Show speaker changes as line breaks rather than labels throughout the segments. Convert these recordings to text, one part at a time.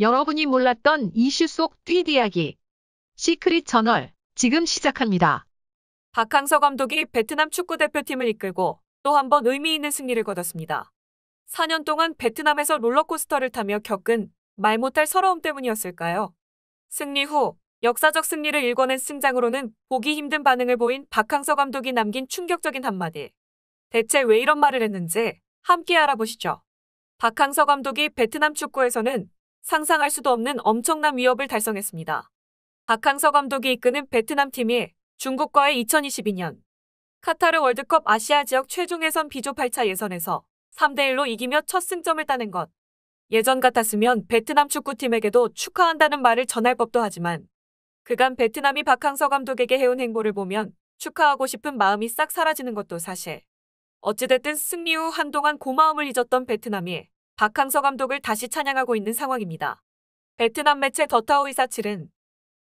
여러분이 몰랐던 이슈 속 뒷이야기 시크릿 저널 지금 시작합니다. 박항서 감독이 베트남 축구 대표팀을 이끌고 또 한 번 의미 있는 승리를 거뒀습니다. 4년 동안 베트남에서 롤러코스터를 타며 겪은 말 못할 서러움 때문이었을까요? 승리 후 역사적 승리를 일궈낸 승장으로는 보기 힘든 반응을 보인 박항서 감독이 남긴 충격적인 한마디. 대체 왜 이런 말을 했는지 함께 알아보시죠. 박항서 감독이 베트남 축구에서는 상상할 수도 없는 엄청난 위협을 달성했습니다. 박항서 감독이 이끄는 베트남 팀이 중국과의 2022년 카타르 월드컵 아시아 지역 최종 예선 비조 8차 예선에서 3대1로 이기며 첫 승점을 따낸 것. 예전 같았으면 베트남 축구팀에게도 축하한다는 말을 전할 법도 하지만 그간 베트남이 박항서 감독에게 해온 행보를 보면 축하하고 싶은 마음이 싹 사라지는 것도 사실. 어찌됐든 승리 후 한동안 고마움을 잊었던 베트남이 박항서 감독을 다시 찬양하고 있는 상황입니다. 베트남 매체 더타오 이사칠은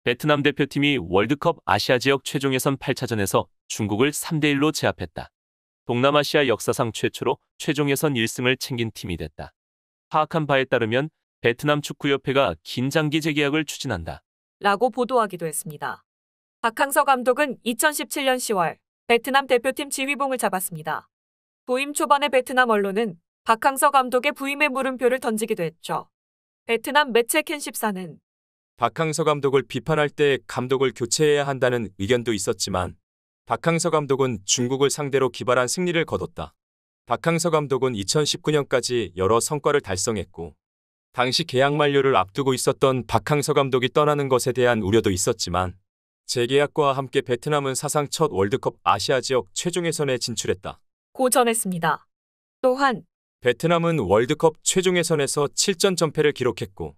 베트남 대표팀이 월드컵 아시아 지역 최종 예선 8차전에서 중국을 3대1로 제압했다. 동남아시아 역사상 최초로 최종 예선 1승을 챙긴 팀이 됐다. 파악한 바에 따르면 베트남 축구협회가 긴장기 재계약을 추진한다.
라고 보도하기도 했습니다. 박항서 감독은 2017년 10월 베트남 대표팀 지휘봉을 잡았습니다. 부임 초반의 베트남 언론은 박항서 감독의 부임의 물음표를 던지기도 했죠. 베트남 매체 캔1 4는
박항서 감독을 비판할 때 감독을 교체해야 한다는 의견도 있었지만 박항서 감독은 중국을 상대로 기발한 승리를 거뒀다. 박항서 감독은 2019년까지 여러 성과를 달성했고 당시 계약 만료를 앞두고 있었던 박항서 감독이 떠나는 것에 대한 우려도 있었지만 재계약과 함께 베트남은 사상 첫 월드컵 아시아 지역 최종예선에 진출했다.
고 전했습니다. 또한
베트남은 월드컵 최종 예선에서 7전 전패를 기록했고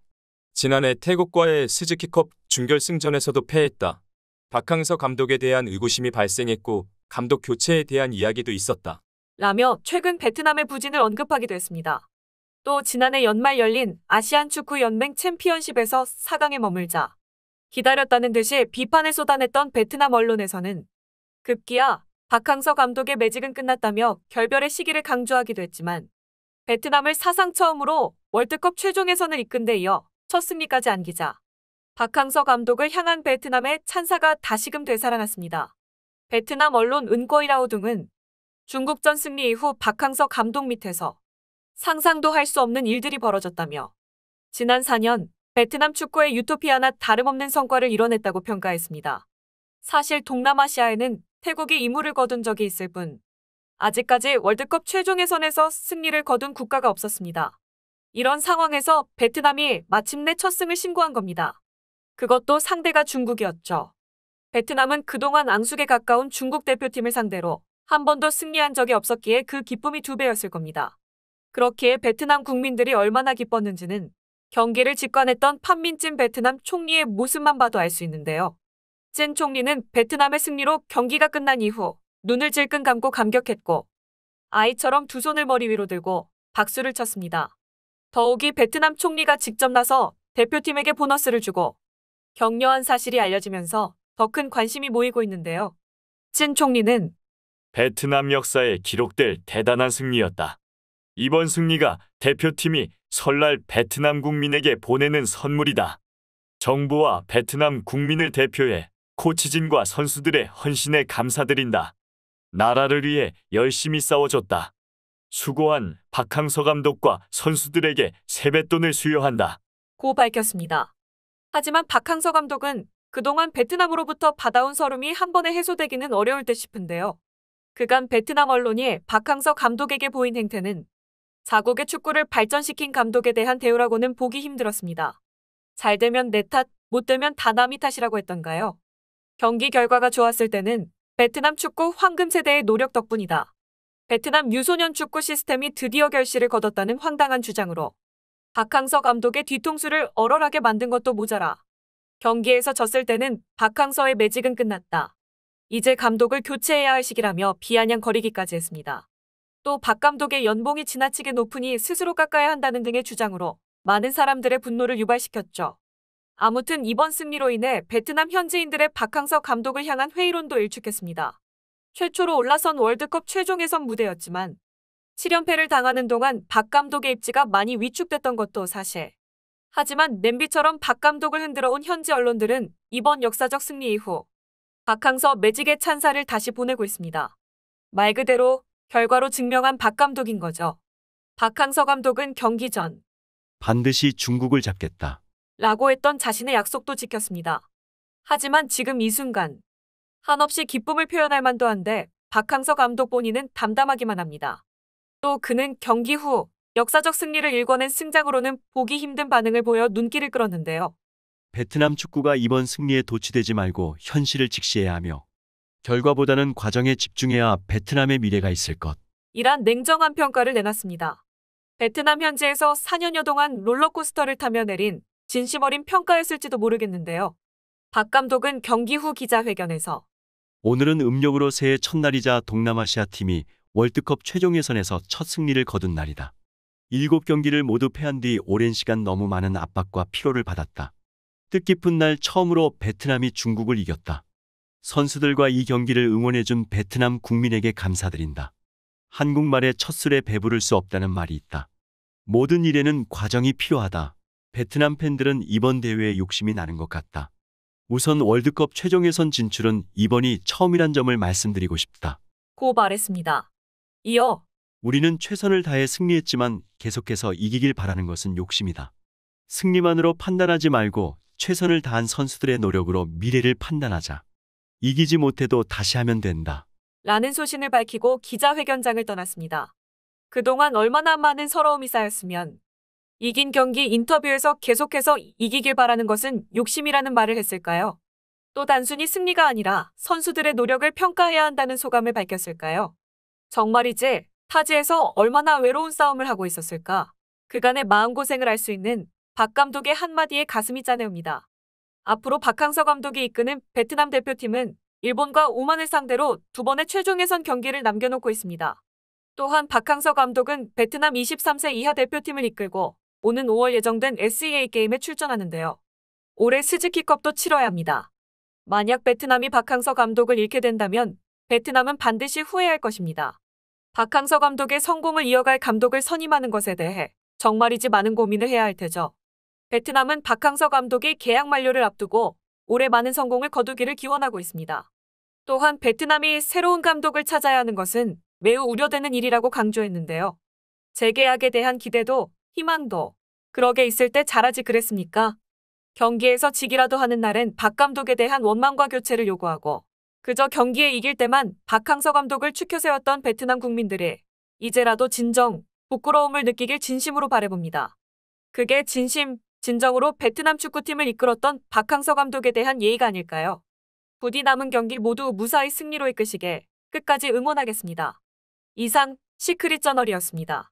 지난해 태국과의 스즈키컵 준결승전에서도 패했다. 박항서 감독에 대한 의구심이 발생했고 감독 교체에 대한 이야기도 있었다.
라며 최근 베트남의 부진을 언급하기도 했습니다. 또 지난해 연말 열린 아시안 축구 연맹 챔피언십에서 4강에 머물자 기다렸다는 듯이 비판을 쏟아냈던 베트남 언론에서는 급기야 박항서 감독의 매직은 끝났다며 결별의 시기를 강조하기도 했지만 베트남을 사상 처음으로 월드컵 최종에서는 이끈 데 이어 첫 승리까지 안기자 박항서 감독을 향한 베트남의 찬사가 다시금 되살아났습니다. 베트남 언론 은꼬이라우 등은 중국전 승리 이후 박항서 감독 밑에서 상상도 할 수 없는 일들이 벌어졌다며 지난 4년 베트남 축구의 유토피아나 다름없는 성과를 이뤄냈다고 평가했습니다. 사실 동남아시아에는 태국이 이물을 거둔 적이 있을 뿐 아직까지 월드컵 최종 예선에서 승리를 거둔 국가가 없었습니다. 이런 상황에서 베트남이 마침내 첫 승을 신고한 겁니다. 그것도 상대가 중국이었죠. 베트남은 그동안 앙숙에 가까운 중국 대표팀을 상대로 한 번도 승리한 적이 없었기에 그 기쁨이 두 배였을 겁니다. 그렇기에 베트남 국민들이 얼마나 기뻤는지는 경기를 직관했던 판민찐 베트남 총리의 모습만 봐도 알 수 있는데요. 찐 총리는 베트남의 승리로 경기가 끝난 이후 눈을 질끈 감고 감격했고 아이처럼 두 손을 머리 위로 들고 박수를 쳤습니다. 더욱이 베트남 총리가 직접 나서 대표팀에게 보너스를 주고 격려한 사실이 알려지면서 더 큰 관심이 모이고 있는데요. 친 총리는
베트남 역사에 기록될 대단한 승리였다. 이번 승리가 대표팀이 설날 베트남 국민에게 보내는 선물이다. 정부와 베트남 국민을 대표해 코치진과 선수들의 헌신에 감사드린다. 나라를 위해 열심히 싸워줬다. 수고한 박항서 감독과 선수들에게 세뱃돈을 수여한다.
고 밝혔습니다. 하지만 박항서 감독은 그동안 베트남으로부터 받아온 서름이 한 번에 해소되기는 어려울 듯 싶은데요. 그간 베트남 언론이 박항서 감독에게 보인 행태는 자국의 축구를 발전시킨 감독에 대한 대우라고는 보기 힘들었습니다. 잘 되면 내 탓, 못 되면 다 남이 탓이라고 했던가요? 경기 결과가 좋았을 때는 베트남 축구 황금세대의 노력 덕분이다. 베트남 유소년 축구 시스템이 드디어 결실을 거뒀다는 황당한 주장으로 박항서 감독의 뒤통수를 얼얼하게 만든 것도 모자라 경기에서 졌을 때는 박항서의 매직은 끝났다. 이제 감독을 교체해야 할 시기라며 비아냥거리기까지 했습니다. 또 박 감독의 연봉이 지나치게 높으니 스스로 깎아야 한다는 등의 주장으로 많은 사람들의 분노를 유발시켰죠. 아무튼 이번 승리로 인해 베트남 현지인들의 박항서 감독을 향한 회의론도 일축했습니다. 최초로 올라선 월드컵 최종 예선 무대였지만 7연패를 당하는 동안 박 감독의 입지가 많이 위축됐던 것도 사실. 하지만 냄비처럼 박 감독을 흔들어 온 현지 언론들은 이번 역사적 승리 이후 박항서 매직의 찬사를 다시 보내고 있습니다. 말 그대로 결과로 증명한 박 감독인 거죠. 박항서 감독은 경기 전
반드시 중국을 잡겠다.
라고 했던 자신의 약속도 지켰습니다. 하지만 지금 이 순간 한없이 기쁨을 표현할 만도 한데 박항서 감독 본인은 담담하기만 합니다. 또 그는 경기 후 역사적 승리를 일궈낸 승장으로는 보기 힘든 반응을 보여 눈길을 끌었는데요.
베트남 축구가 이번 승리에 도취되지 말고 현실을 직시해야 하며 결과보다는 과정에 집중해야 베트남의 미래가 있을 것.
이란 냉정한 평가를 내놨습니다. 베트남 현지에서 4년여 동안 롤러코스터를 타며 내린 진심 어린 평가였을지도 모르겠는데요. 박 감독은 경기 후 기자회견에서
오늘은 음력으로 새해 첫날이자 동남아시아 팀이 월드컵 최종 예선에서 첫 승리를 거둔 날이다. 일곱 경기를 모두 패한 뒤 오랜 시간 너무 많은 압박과 피로를 받았다. 뜻깊은 날 처음으로 베트남이 중국을 이겼다. 선수들과 이 경기를 응원해준 베트남 국민에게 감사드린다. 한국말에 첫술에 배부를 수 없다는 말이 있다. 모든 일에는 과정이 필요하다. 베트남 팬들은 이번 대회에 욕심이 나는 것 같다. 우선 월드컵 최종 예선 진출은 이번이 처음이란 점을 말씀드리고 싶다.
고 말했습니다.
이어 우리는 최선을 다해 승리했지만 계속해서 이기길 바라는 것은 욕심이다. 승리만으로 판단하지 말고 최선을 다한 선수들의 노력으로 미래를 판단하자. 이기지 못해도 다시 하면 된다.
라는 소신을 밝히고 기자회견장을 떠났습니다. 그동안 얼마나 많은 서러움이 쌓였으면 이긴 경기 인터뷰에서 계속해서 이기길 바라는 것은 욕심이라는 말을 했을까요? 또 단순히 승리가 아니라 선수들의 노력을 평가해야 한다는 소감을 밝혔을까요? 정말이지 타지에서 얼마나 외로운 싸움을 하고 있었을까? 그간의 마음고생을 할 수 있는 박 감독의 한마디에 가슴이 짜내옵니다. 앞으로 박항서 감독이 이끄는 베트남 대표팀은 일본과 오만을 상대로 두 번의 최종 예선 경기를 남겨놓고 있습니다. 또한 박항서 감독은 베트남 23세 이하 대표팀을 이끌고 오는 5월 예정된 SEA 게임에 출전하는데요. 올해 스즈키컵도 치러야 합니다. 만약 베트남이 박항서 감독을 잃게 된다면 베트남은 반드시 후회할 것입니다. 박항서 감독의 성공을 이어갈 감독을 선임하는 것에 대해 정말이지 많은 고민을 해야 할 테죠. 베트남은 박항서 감독이 계약 만료를 앞두고 올해 많은 성공을 거두기를 기원하고 있습니다. 또한 베트남이 새로운 감독을 찾아야 하는 것은 매우 우려되는 일이라고 강조했는데요. 재계약에 대한 기대도 희망도. 그러게 있을 때 잘하지 그랬습니까? 경기에서 지기라도 하는 날엔 박 감독에 대한 원망과 교체를 요구하고 그저 경기에 이길 때만 박항서 감독을 추켜세웠던 베트남 국민들이 이제라도 진정, 부끄러움을 느끼길 진심으로 바래봅니다. 그게 진심, 진정으로 베트남 축구팀을 이끌었던 박항서 감독에 대한 예의가 아닐까요? 부디 남은 경기 모두 무사히 승리로 이끄시게 끝까지 응원하겠습니다. 이상 시크릿 저널이었습니다.